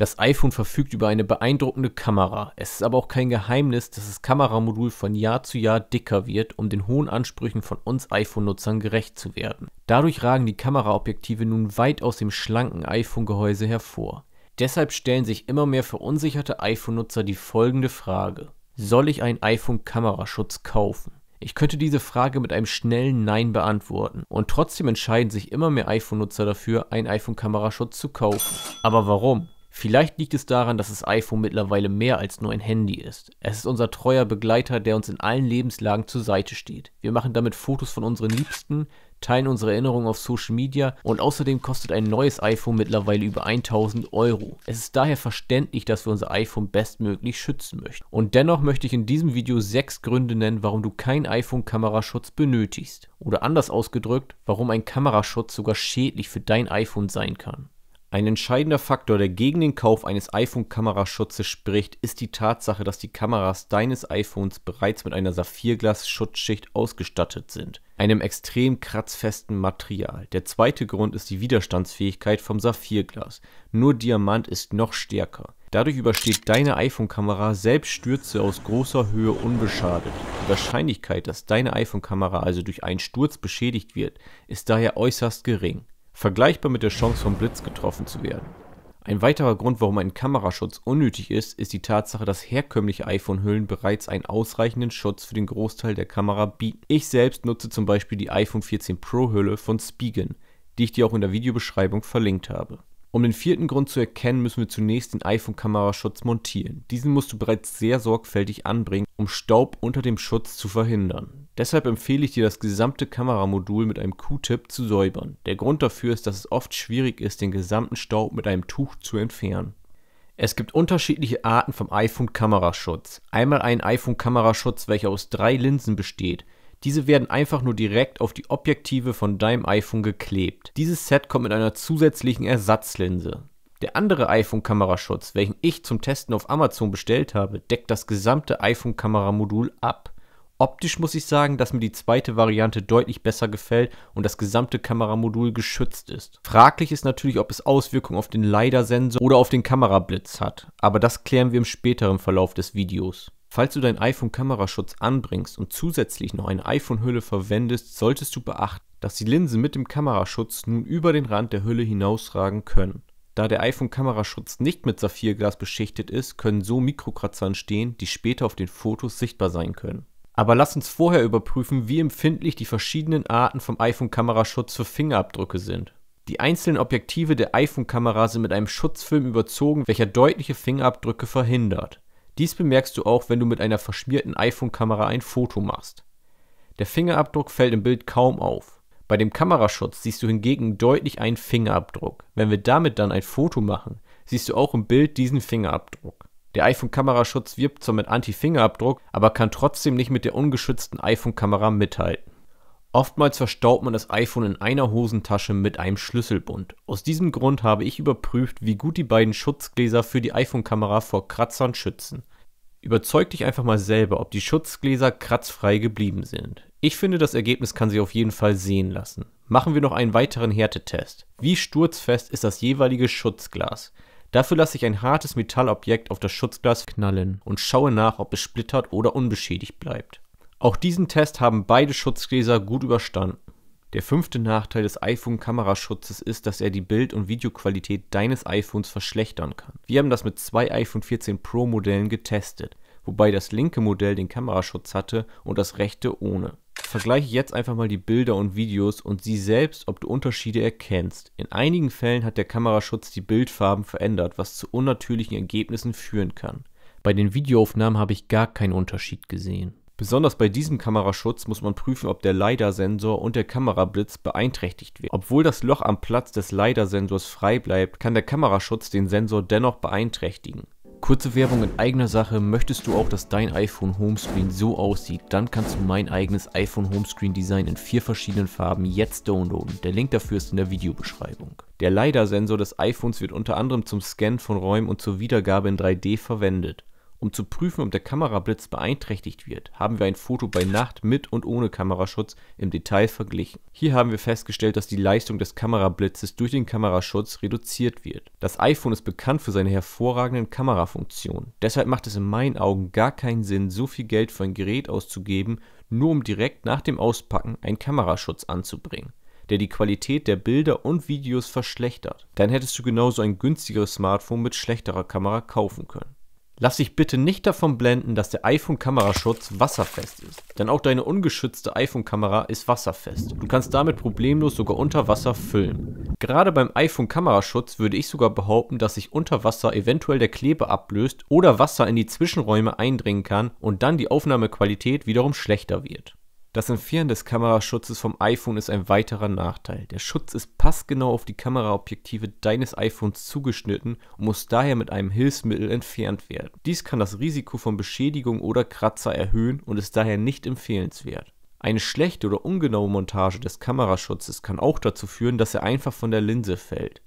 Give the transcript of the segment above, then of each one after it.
Das iPhone verfügt über eine beeindruckende Kamera. Es ist aber auch kein Geheimnis, dass das Kameramodul von Jahr zu Jahr dicker wird, um den hohen Ansprüchen von uns iPhone-Nutzern gerecht zu werden. Dadurch ragen die Kameraobjektive nun weit aus dem schlanken iPhone-Gehäuse hervor. Deshalb stellen sich immer mehr verunsicherte iPhone-Nutzer die folgende Frage. Soll ich einen iPhone-Kameraschutz kaufen? Ich könnte diese Frage mit einem schnellen Nein beantworten. Und trotzdem entscheiden sich immer mehr iPhone-Nutzer dafür, einen iPhone-Kameraschutz zu kaufen. Aber warum? Vielleicht liegt es daran, dass das iPhone mittlerweile mehr als nur ein Handy ist. Es ist unser treuer Begleiter, der uns in allen Lebenslagen zur Seite steht. Wir machen damit Fotos von unseren Liebsten, teilen unsere Erinnerungen auf Social Media und außerdem kostet ein neues iPhone mittlerweile über 1000 Euro. Es ist daher verständlich, dass wir unser iPhone bestmöglich schützen möchten. Und dennoch möchte ich in diesem Video sechs Gründe nennen, warum du keinen iPhone-Kameraschutz benötigst. Oder anders ausgedrückt, warum ein Kameraschutz sogar schädlich für dein iPhone sein kann. Ein entscheidender Faktor, der gegen den Kauf eines iPhone-Kameraschutzes spricht, ist die Tatsache, dass die Kameras deines iPhones bereits mit einer Saphirglas-Schutzschicht ausgestattet sind, einem extrem kratzfesten Material. Der zweite Grund ist die Widerstandsfähigkeit vom Saphirglas. Nur Diamant ist noch stärker. Dadurch übersteht deine iPhone-Kamera selbst Stürze aus großer Höhe unbeschadet. Die Wahrscheinlichkeit, dass deine iPhone-Kamera also durch einen Sturz beschädigt wird, ist daher äußerst gering vergleichbar mit der Chance vom Blitz getroffen zu werden. Ein weiterer Grund, warum ein Kameraschutz unnötig ist, ist die Tatsache, dass herkömmliche iPhone-Hüllen bereits einen ausreichenden Schutz für den Großteil der Kamera bieten. Ich selbst nutze zum Beispiel die iPhone 14 Pro Hülle von Spigen, die ich dir auch in der Videobeschreibung verlinkt habe. Um den vierten Grund zu erkennen, müssen wir zunächst den iPhone-Kameraschutz montieren. Diesen musst du bereits sehr sorgfältig anbringen, um Staub unter dem Schutz zu verhindern. Deshalb empfehle ich dir, das gesamte Kameramodul mit einem Q-Tip zu säubern. Der Grund dafür ist, dass es oft schwierig ist, den gesamten Staub mit einem Tuch zu entfernen. Es gibt unterschiedliche Arten vom iPhone-Kameraschutz. Einmal einen iPhone-Kameraschutz, welcher aus drei Linsen besteht. Diese werden einfach nur direkt auf die Objektive von deinem iPhone geklebt. Dieses Set kommt mit einer zusätzlichen Ersatzlinse. Der andere iPhone-Kameraschutz, welchen ich zum Testen auf Amazon bestellt habe, deckt das gesamte iPhone-Kameramodul ab. Optisch muss ich sagen, dass mir die zweite Variante deutlich besser gefällt und das gesamte Kameramodul geschützt ist. Fraglich ist natürlich, ob es Auswirkungen auf den LiDAR-Sensor oder auf den Kamerablitz hat, aber das klären wir im späteren Verlauf des Videos. Falls du dein iPhone Kameraschutz anbringst und zusätzlich noch eine iPhone-Hülle verwendest, solltest du beachten, dass die Linsen mit dem Kameraschutz nun über den Rand der Hülle hinausragen können. Da der iPhone-Kameraschutz nicht mit Saphirglas beschichtet ist, können so Mikrokratzer entstehen, die später auf den Fotos sichtbar sein können. Aber lass uns vorher überprüfen, wie empfindlich die verschiedenen Arten vom iPhone-Kameraschutz für Fingerabdrücke sind. Die einzelnen Objektive der iPhone-Kamera sind mit einem Schutzfilm überzogen, welcher deutliche Fingerabdrücke verhindert. Dies bemerkst du auch, wenn du mit einer verschmierten iPhone-Kamera ein Foto machst. Der Fingerabdruck fällt im Bild kaum auf. Bei dem Kameraschutz siehst du hingegen deutlich einen Fingerabdruck. Wenn wir damit dann ein Foto machen, siehst du auch im Bild diesen Fingerabdruck. Der iPhone-Kameraschutz wirbt zwar mit Anti-Fingerabdruck, aber kann trotzdem nicht mit der ungeschützten iPhone-Kamera mithalten. Oftmals verstaut man das iPhone in einer Hosentasche mit einem Schlüsselbund. Aus diesem Grund habe ich überprüft, wie gut die beiden Schutzgläser für die iPhone-Kamera vor Kratzern schützen. Überzeug dich einfach mal selber, ob die Schutzgläser kratzfrei geblieben sind. Ich finde, das Ergebnis kann sich auf jeden Fall sehen lassen. Machen wir noch einen weiteren Härtetest. Wie sturzfest ist das jeweilige Schutzglas? Dafür lasse ich ein hartes Metallobjekt auf das Schutzglas knallen und schaue nach, ob es splittert oder unbeschädigt bleibt. Auch diesen Test haben beide Schutzgläser gut überstanden. Der fünfte Nachteil des iPhone-Kameraschutzes ist, dass er die Bild- und Videoqualität deines iPhones verschlechtern kann. Wir haben das mit zwei iPhone 14 Pro Modellen getestet, wobei das linke Modell den Kameraschutz hatte und das rechte ohne. Vergleiche jetzt einfach mal die Bilder und Videos und sieh selbst, ob du Unterschiede erkennst. In einigen Fällen hat der Kameraschutz die Bildfarben verändert, was zu unnatürlichen Ergebnissen führen kann. Bei den Videoaufnahmen habe ich gar keinen Unterschied gesehen. Besonders bei diesem Kameraschutz muss man prüfen, ob der LiDAR-Sensor und der Kamerablitz beeinträchtigt werden. Obwohl das Loch am Platz des LiDAR-Sensors frei bleibt, kann der Kameraschutz den Sensor dennoch beeinträchtigen. Kurze Werbung in eigener Sache, möchtest du auch, dass dein iPhone Homescreen so aussieht, dann kannst du mein eigenes iPhone Homescreen Design in vier verschiedenen Farben jetzt downloaden. Der Link dafür ist in der Videobeschreibung. Der LiDAR-Sensor des iPhones wird unter anderem zum Scan von Räumen und zur Wiedergabe in 3D verwendet. Um zu prüfen, ob der Kamerablitz beeinträchtigt wird, haben wir ein Foto bei Nacht mit und ohne Kameraschutz im Detail verglichen. Hier haben wir festgestellt, dass die Leistung des Kamerablitzes durch den Kameraschutz reduziert wird. Das iPhone ist bekannt für seine hervorragenden Kamerafunktionen. Deshalb macht es in meinen Augen gar keinen Sinn, so viel Geld für ein Gerät auszugeben, nur um direkt nach dem Auspacken einen Kameraschutz anzubringen der die Qualität der Bilder und Videos verschlechtert. Dann hättest du genauso ein günstigeres Smartphone mit schlechterer Kamera kaufen können. Lass dich bitte nicht davon blenden, dass der iPhone-Kameraschutz wasserfest ist. Denn auch deine ungeschützte iPhone-Kamera ist wasserfest. Du kannst damit problemlos sogar unter Wasser füllen. Gerade beim iPhone-Kameraschutz würde ich sogar behaupten, dass sich unter Wasser eventuell der Kleber ablöst oder Wasser in die Zwischenräume eindringen kann und dann die Aufnahmequalität wiederum schlechter wird. Das Entfernen des Kameraschutzes vom iPhone ist ein weiterer Nachteil. Der Schutz ist passgenau auf die Kameraobjektive deines iPhones zugeschnitten und muss daher mit einem Hilfsmittel entfernt werden. Dies kann das Risiko von Beschädigung oder Kratzer erhöhen und ist daher nicht empfehlenswert. Eine schlechte oder ungenaue Montage des Kameraschutzes kann auch dazu führen, dass er einfach von der Linse fällt.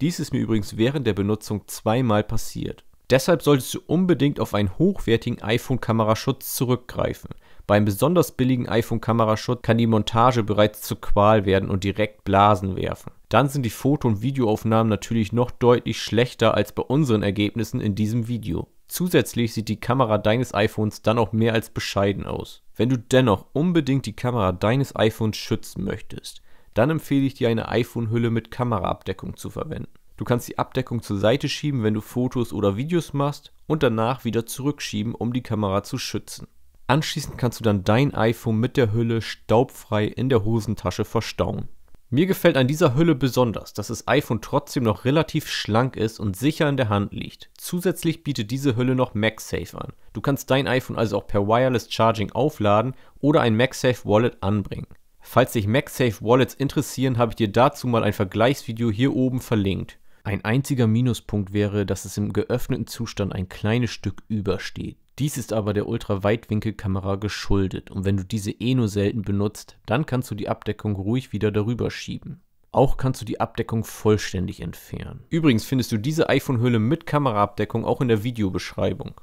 Dies ist mir übrigens während der Benutzung zweimal passiert. Deshalb solltest du unbedingt auf einen hochwertigen iPhone-Kameraschutz zurückgreifen. Beim besonders billigen iPhone-Kameraschutz kann die Montage bereits zur Qual werden und direkt Blasen werfen. Dann sind die Foto- und Videoaufnahmen natürlich noch deutlich schlechter als bei unseren Ergebnissen in diesem Video. Zusätzlich sieht die Kamera deines iPhones dann auch mehr als bescheiden aus. Wenn du dennoch unbedingt die Kamera deines iPhones schützen möchtest, dann empfehle ich dir eine iPhone-Hülle mit Kameraabdeckung zu verwenden. Du kannst die Abdeckung zur Seite schieben, wenn du Fotos oder Videos machst und danach wieder zurückschieben, um die Kamera zu schützen. Anschließend kannst du dann dein iPhone mit der Hülle staubfrei in der Hosentasche verstauen. Mir gefällt an dieser Hülle besonders, dass das iPhone trotzdem noch relativ schlank ist und sicher in der Hand liegt. Zusätzlich bietet diese Hülle noch MagSafe an. Du kannst dein iPhone also auch per Wireless Charging aufladen oder ein MagSafe Wallet anbringen. Falls dich MagSafe Wallets interessieren, habe ich dir dazu mal ein Vergleichsvideo hier oben verlinkt. Ein einziger Minuspunkt wäre, dass es im geöffneten Zustand ein kleines Stück übersteht. Dies ist aber der Ultraweitwinkelkamera geschuldet und wenn du diese eh nur selten benutzt, dann kannst du die Abdeckung ruhig wieder darüber schieben. Auch kannst du die Abdeckung vollständig entfernen. Übrigens findest du diese iPhone-Hülle mit Kameraabdeckung auch in der Videobeschreibung.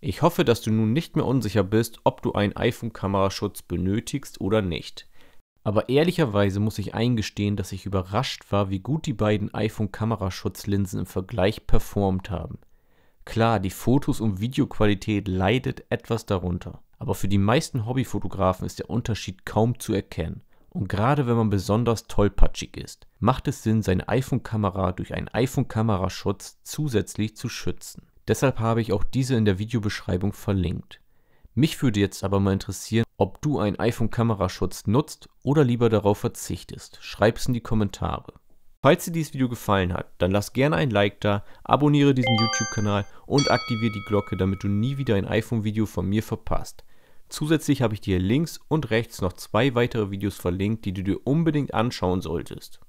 Ich hoffe, dass du nun nicht mehr unsicher bist, ob du einen iPhone-Kameraschutz benötigst oder nicht. Aber ehrlicherweise muss ich eingestehen, dass ich überrascht war, wie gut die beiden iPhone-Kameraschutzlinsen im Vergleich performt haben. Klar, die Fotos- und Videoqualität leidet etwas darunter. Aber für die meisten Hobbyfotografen ist der Unterschied kaum zu erkennen. Und gerade wenn man besonders tollpatschig ist, macht es Sinn, seine iPhone-Kamera durch einen iPhone-Kameraschutz zusätzlich zu schützen. Deshalb habe ich auch diese in der Videobeschreibung verlinkt. Mich würde jetzt aber mal interessieren, ob du einen iPhone-Kameraschutz nutzt oder lieber darauf verzichtest. Schreib's in die Kommentare. Falls dir dieses Video gefallen hat, dann lass gerne ein Like da, abonniere diesen YouTube-Kanal und aktiviere die Glocke, damit du nie wieder ein iPhone-Video von mir verpasst. Zusätzlich habe ich dir links und rechts noch zwei weitere Videos verlinkt, die du dir unbedingt anschauen solltest.